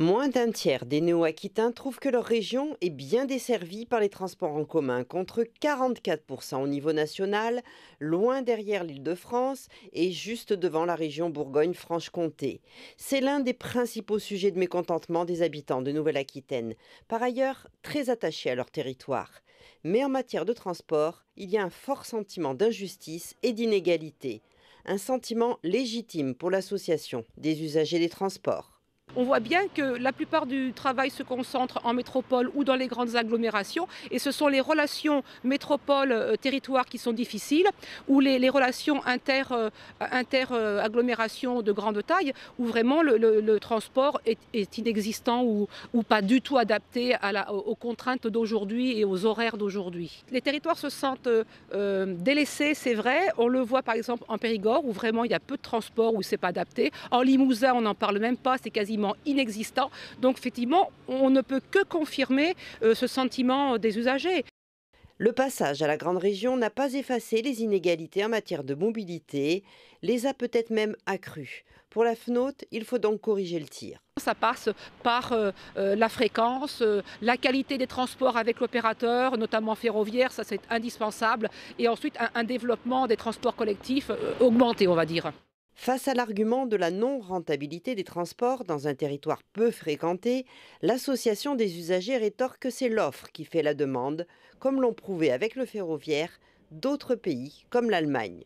Moins d'un tiers des Néo-Aquitains trouvent que leur région est bien desservie par les transports en commun, contre 44% au niveau national, loin derrière l'Île-de-France et juste devant la région Bourgogne-Franche-Comté. C'est l'un des principaux sujets de mécontentement des habitants de Nouvelle-Aquitaine, par ailleurs très attachés à leur territoire. Mais en matière de transport, il y a un fort sentiment d'injustice et d'inégalité, un sentiment légitime pour l'association des usagers des transports. On voit bien que la plupart du travail se concentre en métropole ou dans les grandes agglomérations et ce sont les relations métropole-territoire euh, qui sont difficiles ou les, relations euh, inter-agglomérations de grande taille où vraiment le, transport est, inexistant ou, ou, pas du tout adapté à la, aux contraintes d'aujourd'hui et aux horaires d'aujourd'hui. Les territoires se sentent euh, délaissés, c'est vrai. On le voit par exemple en Périgord où vraiment il y a peu de transport, où c'est pas adapté. En Limousin, on n'en parle même pas, c'est quasiment inexistant. Donc effectivement, on ne peut que confirmer euh, ce sentiment des usagers. Le passage à la grande région n'a pas effacé les inégalités en matière de mobilité, les a peut-être même accrues. Pour la FNOT, il faut donc corriger le tir. Ça passe par euh, euh, la fréquence, la qualité des transports avec l'opérateur, notamment ferroviaire, ça c'est indispensable, et ensuite un, développement des transports collectifs augmenté, on va dire. Face à l'argument de la non-rentabilité des transports dans un territoire peu fréquenté, l'association des usagers rétorque que c'est l'offre qui fait la demande, comme l'ont prouvé avec le ferroviaire d'autres pays comme l'Allemagne.